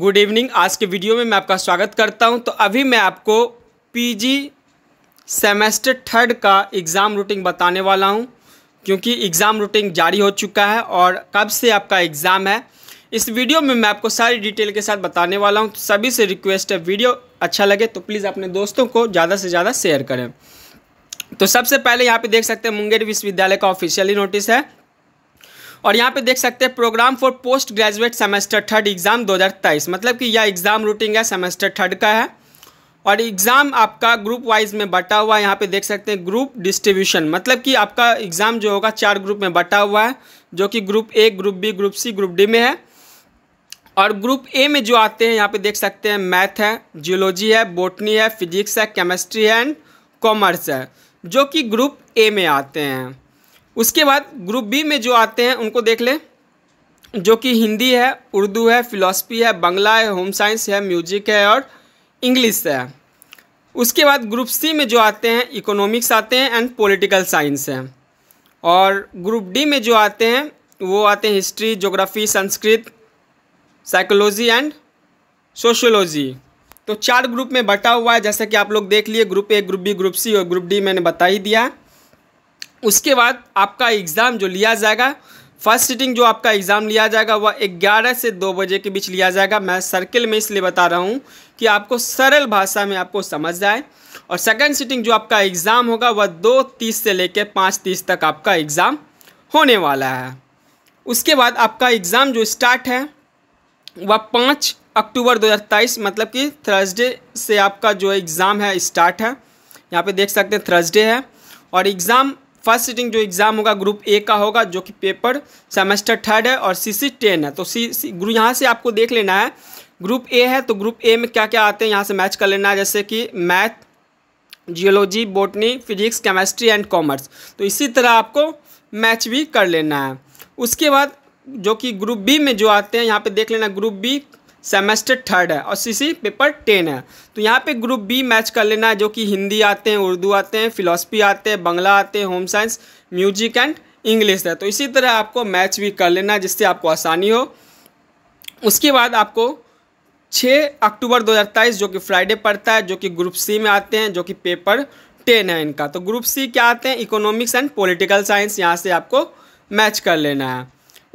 good evening आज के video में मैं आपका स्वागत करता हूं तो अभी मैं आपको पीजी सेमेस्टर थर्ड का एग्ज़ाम रूटीन बताने वाला हूं क्योंकि एग्ज़ाम रूटीन जारी हो चुका है और कब से आपका एग्ज़ाम है इस वीडियो में मैं आपको सारी डिटेल के साथ बताने वाला हूं तो सभी से रिक्वेस्ट है वीडियो अच्छा लगे तो प्लीज़ अपने दोस्तों को ज़्यादा से ज़्यादा शेयर करें तो सबसे पहले यहाँ पर देख सकते हैं मुंगेर विश्वविद्यालय का ऑफिशियली नोटिस है और यहाँ पे देख सकते हैं program for post graduate semester third exam 2023 मतलब कि यह एग्ज़ाम रूटीन है सेमेस्टर थर्ड का है और एग्ज़ाम आपका ग्रुप वाइज में बटा हुआ है यहाँ पे देख सकते हैं ग्रुप डिस्ट्रीब्यूशन मतलब कि आपका एग्ज़ाम जो होगा चार ग्रुप में बटा हुआ है जो कि group A group B group C group D में है और ग्रुप ए में जो आते हैं यहाँ पे देख सकते हैं मैथ है जियोलॉजी है बोटनी है फिजिक्स है केमिस्ट्री है एंड कॉमर्स है जो कि ग्रुप ए में आते हैं उसके बाद ग्रुप बी में जो आते हैं उनको देख लें जो कि हिंदी है उर्दू है फिलोसफी है बंगला है होम साइंस है म्यूजिक है और इंग्लिश है उसके बाद ग्रुप सी में जो आते हैं इकोनॉमिक्स आते हैं एंड पॉलिटिकल साइंस है और ग्रुप डी में जो आते हैं वो आते हैं history geography Sanskrit psychology and sociology तो चार ग्रुप में बटा हुआ है जैसा कि आप लोग देख लिए group A group B group C और ग्रुप डी मैंने बता ही दिया है उसके बाद आपका एग्ज़ाम जो लिया जाएगा फर्स्ट सीटिंग जो आपका एग्ज़ाम लिया जाएगा वह ग्यारह से दो बजे के बीच लिया जाएगा मैं सर्किल में इसलिए बता रहा हूँ कि आपको सरल भाषा में आपको समझ आए और सेकंड सीटिंग जो आपका एग्ज़ाम होगा वह दो तीस से लेकर पाँच तीस तक आपका एग्ज़ाम होने वाला है उसके बाद आपका एग्ज़ाम जो स्टार्ट है वह पाँच अक्टूबर दो मतलब कि थर्सडे से आपका जो एग्ज़ाम है स्टार्ट है यहाँ पर देख सकते हैं थर्सडे है और एग्ज़ाम फर्स्ट सीटिंग जो एग्ज़ाम होगा ग्रुप ए का होगा जो कि पेपर सेमेस्टर थर्ड है और सी सी टेन है तो सी सी यहाँ से आपको देख लेना है ग्रुप ए है तो ग्रुप ए में क्या क्या आते हैं यहाँ से मैच कर लेना है जैसे कि math geology botany physics chemistry and commerce तो इसी तरह आपको मैच भी कर लेना है उसके बाद जो कि ग्रुप बी में जो आते हैं यहाँ पे देख लेना ग्रुप बी सेमेस्टर थर्ड है और सीसी पेपर टेन है तो यहाँ पे ग्रुप बी मैच कर लेना है जो कि हिंदी आते हैं उर्दू आते हैं फिलोसफी आते हैं बंगला आते हैं home science music and English है तो इसी तरह आपको मैच भी कर लेना है जिससे आपको आसानी हो उसके बाद आपको 6 अक्टूबर 2023 जो कि फ्राइडे पड़ता है जो कि ग्रुप सी में आते हैं जो कि पेपर टेन है इनका तो ग्रुप सी क्या आते हैं इकोनॉमिक्स एंड पोलिटिकल साइंस यहाँ से आपको मैच कर लेना है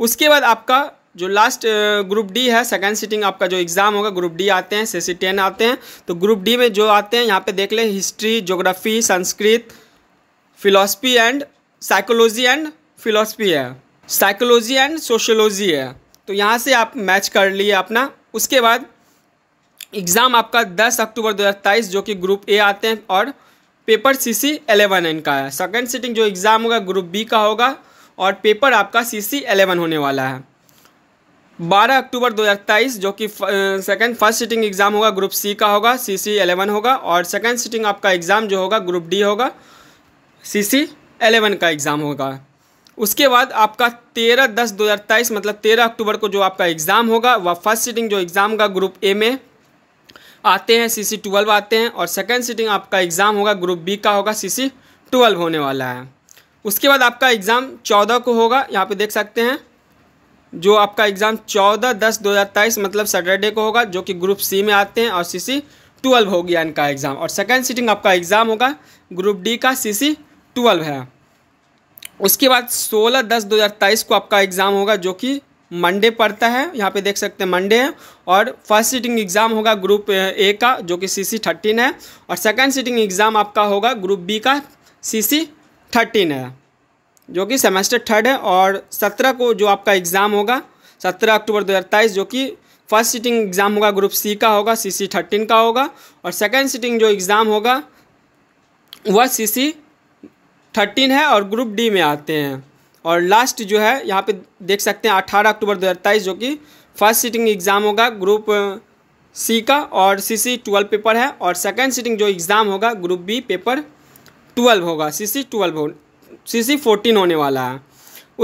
उसके बाद आपका जो लास्ट ग्रुप डी है सेकंड सीटिंग आपका जो एग्ज़ाम होगा ग्रुप डी आते हैं सी टेन आते हैं तो ग्रुप डी में जो आते हैं यहाँ पे देख ले history geography Sanskrit philosophy and psychology and philosophy है साइकोलॉजी एंड सोशोलॉजी है तो यहाँ से आप मैच कर लिए अपना उसके बाद एग्ज़ाम आपका 10 अक्टूबर 2023 जो कि ग्रुप ए आते हैं और पेपर सी सी एलेवन इनका है सेकेंड सीटिंग जो एग्ज़ाम होगा ग्रुप बी का होगा और पेपर आपका सी सी एलेवन होने वाला है बारह अक्टूबर दो जो कि सेकंड फर्स्ट सीटिंग एग्ज़ाम होगा ग्रुप सी का होगा सी सी एलेवन होगा और सेकंड सीटिंग आपका एग्ज़ाम जो होगा ग्रुप डी होगा सी सी एलेवन का एग्ज़ाम होगा उसके बाद आपका तेरह दस दो हज़ार तेईस मतलब तेरह अक्टूबर को जो आपका एग्ज़ाम होगा वह फर्स्ट सीटिंग जो एग्ज़ाम का ग्रुप ए में आते हैं सी सी ट्वेल्व आते हैं और सेकेंड सीटिंग आपका एग्ज़ाम होगा ग्रुप बी का होगा सी सी ट्वेल्व होने वाला है उसके बाद आपका एग्ज़ाम चौदह को होगा यहाँ पे देख सकते हैं जो आपका एग्ज़ाम चौदह दस दो हज़ार तेईस मतलब सैटरडे को होगा जो कि ग्रुप सी में आते हैं और सी सी ट्वेल्व हो गया इनका एग्ज़ाम और सेकेंड सीटिंग आपका एग्ज़ाम होगा ग्रुप डी का सी सी ट्वेल्व है उसके बाद सोलह दस दो हज़ार तेईस को आपका एग्ज़ाम होगा जो कि मंडे पड़ता है यहाँ पे देख सकते हैं मंडे है और फर्स्ट सीटिंग एग्ज़ाम होगा ग्रुप ए का जो कि सी सी थर्टीन है और सेकेंड सीटिंग एग्ज़ाम आपका होगा ग्रुप बी का सी सी थर्टीन है जो कि सेमेस्टर थर्ड है और सत्रह को जो आपका एग्ज़ाम होगा सत्रह अक्टूबर दो जो कि फर्स्ट सीटिंग एग्ज़ाम होगा ग्रुप सी का होगा सी सी थर्टीन का होगा और सेकेंड सीटिंग जो एग्ज़ाम होगा वह सी सी थर्टीन है और ग्रुप डी में आते हैं और लास्ट जो है यहाँ पे देख सकते हैं अठारह अक्टूबर दो जो कि फर्स्ट सीटिंग एग्ज़ाम होगा ग्रुप सी का और सी सी ट्वेल्व पेपर है और सेकेंड सीटिंग जो एग्ज़ाम होगा ग्रुप बी पेपर ट्वेल्व होगा सी सी ट्वेल्व होगा सी सी फोर्टीन होने वाला है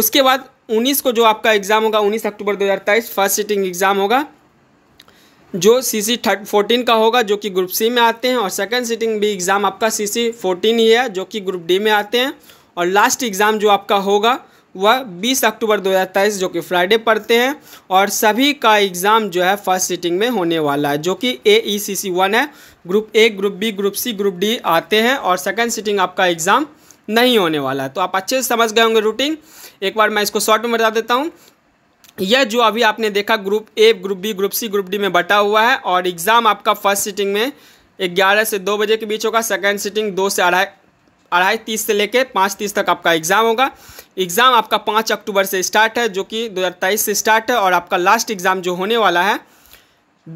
उसके बाद उन्नीस को जो आपका एग्ज़ाम होगा उन्नीस अक्टूबर दो हज़ार तेईस फर्स्ट सीटिंग एग्ज़ाम होगा जो सी सी थर्ट फोर्टीन का होगा जो कि ग्रुप सी में आते हैं और सेकंड सीटिंग भी एग्ज़ाम आपका सी सी फोर्टीन ही है जो कि ग्रुप डी में आते हैं और लास्ट एग्ज़ाम जो आपका होगा वह 20 अक्टूबर 2023 जो कि फ्राइडे पढ़ते हैं और सभी का एग्ज़ाम जो है फर्स्ट सीटिंग में होने वाला है जो कि A E C C one है group A group B group C group D आते हैं और सेकंड सीटिंग आपका एग्ज़ाम नहीं होने वाला है तो आप अच्छे से समझ गए होंगे रूटिंग एक बार मैं इसको शॉर्ट में बता देता हूँ यह जो अभी आपने देखा group A group B group C group D में बटा हुआ है और एग्ज़ाम आपका फर्स्ट सीटिंग में ग्यारह से दो बजे के बीच होगा सेकेंड सीटिंग दो से अढ़ाई अढ़ाई तीस से लेकर पाँच तीस तक आपका एग्ज़ाम होगा एग्ज़ाम आपका पाँच अक्टूबर से स्टार्ट है जो कि दो हज़ार तेईस से स्टार्ट है और आपका लास्ट एग्ज़ाम जो होने वाला है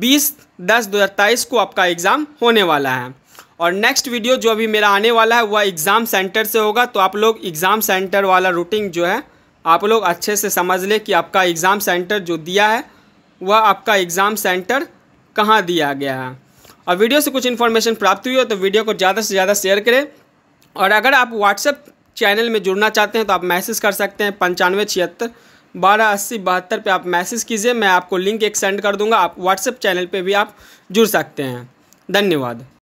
बीस दस दो हज़ार तेईस को आपका एग्ज़ाम होने वाला है और नेक्स्ट वीडियो जो अभी मेरा आने वाला है वह एग्ज़ाम सेंटर से होगा तो आप लोग एग्ज़ाम सेंटर वाला रूटीन जो है आप लोग अच्छे से समझ लें कि आपका एग्ज़ाम सेंटर जो दिया है वह आपका एग्ज़ाम सेंटर कहाँ दिया गया है और वीडियो से कुछ इन्फॉर्मेशन प्राप्त हुई हो तो वीडियो को ज़्यादा से ज़्यादा शेयर करें और अगर आप व्हाट्सएप चैनल में जुड़ना चाहते हैं तो आप मैसेज कर सकते हैं पंचानवे छिहत्तर बारह अस्सी बहत्तर पर आप मैसेज कीजिए मैं आपको लिंक एक सेंड कर दूंगा आप व्हाट्सएप चैनल पे भी आप जुड़ सकते हैं धन्यवाद